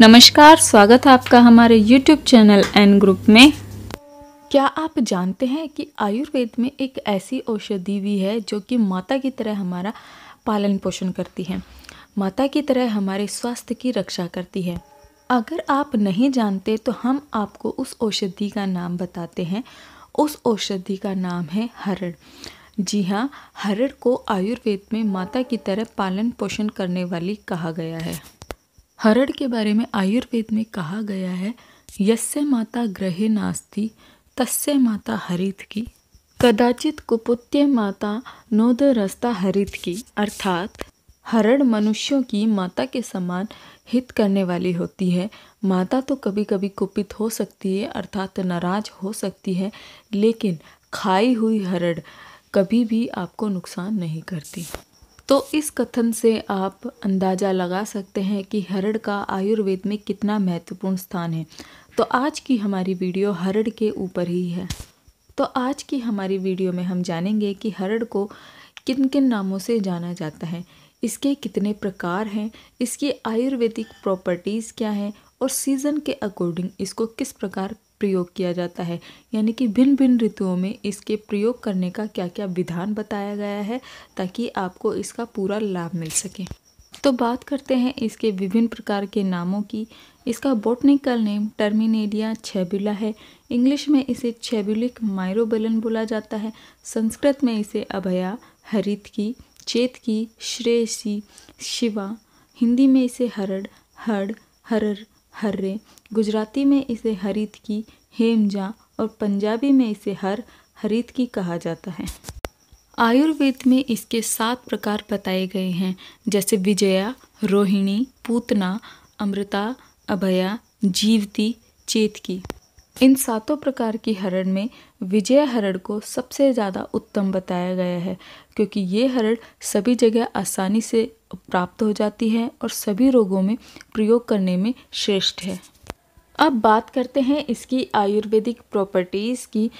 नमस्कार स्वागत है आपका हमारे YouTube चैनल एन ग्रुप में क्या आप जानते हैं कि आयुर्वेद में एक ऐसी औषधि भी है जो कि माता की तरह हमारा पालन पोषण करती है माता की तरह हमारे स्वास्थ्य की रक्षा करती है अगर आप नहीं जानते तो हम आपको उस औषधि का नाम बताते हैं उस औषधि का नाम है हरड़ जी हाँ हरड़ को आयुर्वेद में माता की तरह पालन पोषण करने वाली कहा गया है हरड़ के बारे में आयुर्वेद में कहा गया है यस्य माता ग्रहे नास्ति तस्य माता हरित की कदाचित कुपुत्य माता नोदरस्ता हरित की अर्थात हरड़ मनुष्यों की माता के समान हित करने वाली होती है माता तो कभी कभी कुपित हो सकती है अर्थात नाराज हो सकती है लेकिन खाई हुई हरड़ कभी भी आपको नुकसान नहीं करती तो इस कथन से आप अंदाज़ा लगा सकते हैं कि हरड़ का आयुर्वेद में कितना महत्वपूर्ण स्थान है तो आज की हमारी वीडियो हरड़ के ऊपर ही है तो आज की हमारी वीडियो में हम जानेंगे कि हरड़ को किन किन नामों से जाना जाता है इसके कितने प्रकार हैं इसकी आयुर्वेदिक प्रॉपर्टीज़ क्या हैं और सीज़न के अकॉर्डिंग इसको किस प्रकार प्रयोग किया जाता है यानी कि भिन्न भिन्न ऋतुओं में इसके प्रयोग करने का क्या क्या विधान बताया गया है ताकि आपको इसका पूरा लाभ मिल सके तो बात करते हैं इसके विभिन्न प्रकार के नामों की इसका बोटनिकल नेम टर्मिनेडिया छेबुला है इंग्लिश में इसे छेबुलिक माइरोबेलन बोला जाता है संस्कृत में इसे अभया हरित की चेत की श्रेयसी शिवा हिंदी में इसे हरड़ हड़ हरर हर्रे गुजराती में इसे हरित की हेमजा और पंजाबी में इसे हर हरित की कहा जाता है आयुर्वेद में इसके सात प्रकार बताए गए हैं जैसे विजया रोहिणी पूतना अमृता अभया जीवती चेतकी इन सातों प्रकार की हरण में विजय हरण को सबसे ज़्यादा उत्तम बताया गया है क्योंकि ये हरण सभी जगह आसानी से प्राप्त हो जाती है और सभी रोगों में प्रयोग करने में श्रेष्ठ है अब बात करते हैं इसकी आयुर्वेदिक प्रॉपर्टीज़ की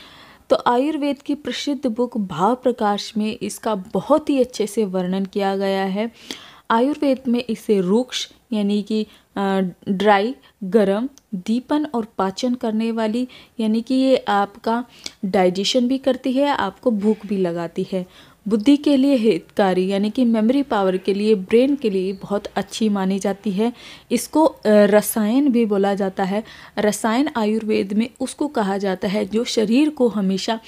तो आयुर्वेद की प्रसिद्ध बुक भाव प्रकाश में इसका बहुत ही अच्छे से वर्णन किया गया है आयुर्वेद में इसे रुक्ष यानी कि ड्राई गरम दीपन और पाचन करने वाली यानी कि ये आपका डाइजेशन भी करती है आपको भूख भी लगाती है बुद्धि के लिए हितकारी यानी कि मेमोरी पावर के लिए ब्रेन के लिए बहुत अच्छी मानी जाती है इसको रसायन भी बोला जाता है रसायन आयुर्वेद में उसको कहा जाता है जो शरीर को हमेशा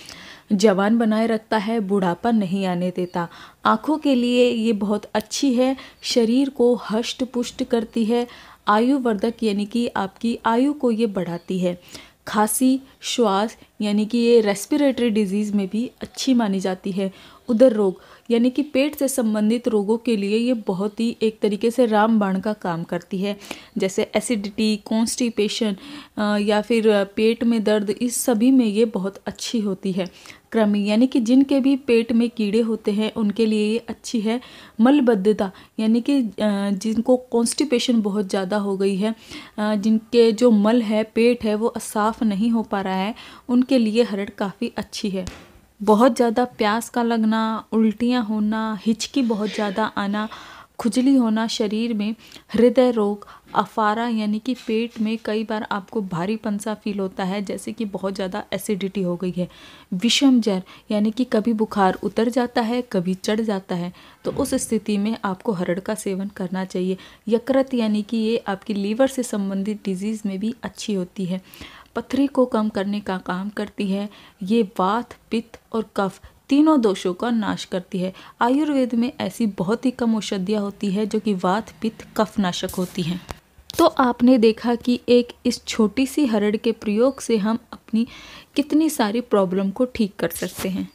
जवान बनाए रखता है बुढ़ापा नहीं आने देता आँखों के लिए ये बहुत अच्छी है शरीर को हष्ट पुष्ट करती है आयुवर्धक यानी कि आपकी आयु को ये बढ़ाती है खांसी श्वास यानी कि ये रेस्पिरेटरी डिजीज़ में भी अच्छी मानी जाती है उधर रोग यानी कि पेट से संबंधित रोगों के लिए ये बहुत ही एक तरीके से रामबाण का काम करती है जैसे एसिडिटी कॉन्स्टिपेशन या फिर पेट में दर्द इस सभी में ये बहुत अच्छी होती है क्रमी यानी कि जिनके भी पेट में कीड़े होते हैं उनके लिए ये अच्छी है मलबद्धता यानी कि जिनको कॉन्स्टिपेशन बहुत ज़्यादा हो गई है जिनके जो मल है पेट है वो साफ़ नहीं हो पा रहा है उनके लिए हरड़ काफ़ी अच्छी है बहुत ज़्यादा प्यास का लगना उल्टियाँ होना हिचकी बहुत ज़्यादा आना खुजली होना शरीर में हृदय रोग अफारा यानी कि पेट में कई बार आपको भारीपन सा फील होता है जैसे कि बहुत ज़्यादा एसिडिटी हो गई है विषम जर यानी कि कभी बुखार उतर जाता है कभी चढ़ जाता है तो उस स्थिति में आपको हरड़ का सेवन करना चाहिए यकृत यानी कि ये आपकी लीवर से संबंधित डिजीज़ में भी अच्छी होती है पथरी को कम करने का काम करती है ये वात पित्त और कफ तीनों दोषों का नाश करती है आयुर्वेद में ऐसी बहुत ही कम औषधियाँ होती है जो कि वात पित्त कफ नाशक होती हैं तो आपने देखा कि एक इस छोटी सी हरड़ के प्रयोग से हम अपनी कितनी सारी प्रॉब्लम को ठीक कर सकते हैं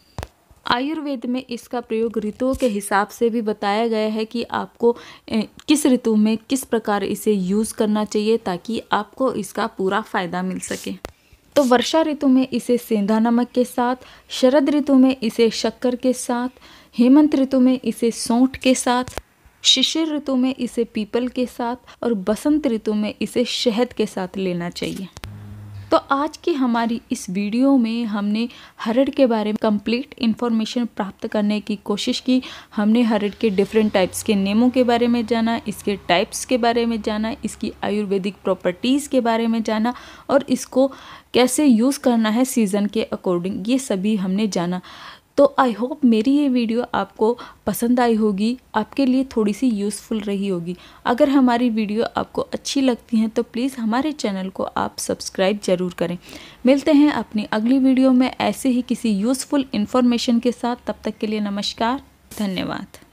आयुर्वेद में इसका प्रयोग ऋतुओं के हिसाब से भी बताया गया है कि आपको किस ऋतु में किस प्रकार इसे यूज़ करना चाहिए ताकि आपको इसका पूरा फ़ायदा मिल सके तो वर्षा ऋतु में इसे सेंधा नमक के साथ शरद ऋतु में इसे शक्कर के साथ हेमंत ऋतु में इसे सौंठ के साथ शिशिर ऋतु में इसे पीपल के साथ और बसंत ऋतु में इसे शहद के साथ लेना चाहिए तो आज की हमारी इस वीडियो में हमने हरड़ के बारे में कंप्लीट इन्फॉर्मेशन प्राप्त करने की कोशिश की हमने हरड़ के डिफरेंट टाइप्स के नेमों के बारे में जाना इसके टाइप्स के बारे में जाना इसकी आयुर्वेदिक प्रॉपर्टीज़ के बारे में जाना और इसको कैसे यूज़ करना है सीज़न के अकॉर्डिंग ये सभी हमने जाना तो आई होप मेरी ये वीडियो आपको पसंद आई होगी आपके लिए थोड़ी सी यूज़फुल रही होगी अगर हमारी वीडियो आपको अच्छी लगती हैं तो प्लीज़ हमारे चैनल को आप सब्सक्राइब ज़रूर करें मिलते हैं अपनी अगली वीडियो में ऐसे ही किसी यूज़फुल इन्फॉर्मेशन के साथ तब तक के लिए नमस्कार धन्यवाद